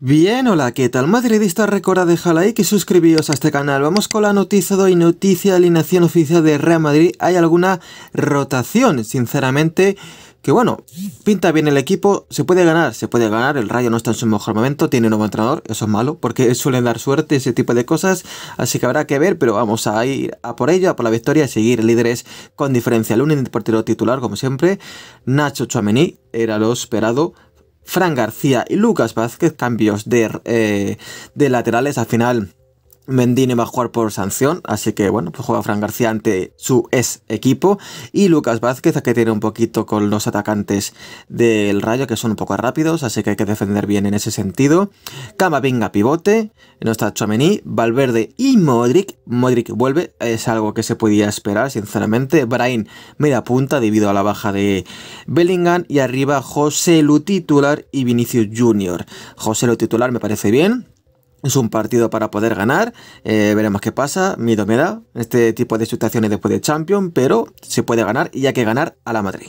Bien, hola, ¿qué tal? Madridista, recuerda dejar like y suscribiros a este canal. Vamos con la noticia de hoy, noticia de alineación oficial de Real Madrid. Hay alguna rotación, sinceramente, que bueno, pinta bien el equipo, se puede ganar, se puede ganar, el Rayo no está en su mejor momento, tiene un nuevo entrenador, eso es malo, porque suelen dar suerte, ese tipo de cosas, así que habrá que ver, pero vamos a ir a por ello, a por la victoria, a seguir líderes con diferencia. El único portero titular, como siempre, Nacho Chuamení, era lo esperado, Fran García y Lucas Vázquez, cambios de, eh, de laterales al final Mendine va a jugar por sanción, así que bueno, pues juega Fran García ante su ex equipo. Y Lucas Vázquez, que tiene un poquito con los atacantes del Rayo, que son un poco rápidos, así que hay que defender bien en ese sentido. Camavinga pivote, no está Chomení, Valverde y Modric. Modric vuelve, es algo que se podía esperar, sinceramente. Brain media punta debido a la baja de Bellingham. Y arriba José Lu titular y Vinicius Junior. José Lu titular me parece bien es un partido para poder ganar. Eh, veremos qué pasa. Miedo me da este tipo de situaciones después de Champions, pero se puede ganar y hay que ganar a la Madrid.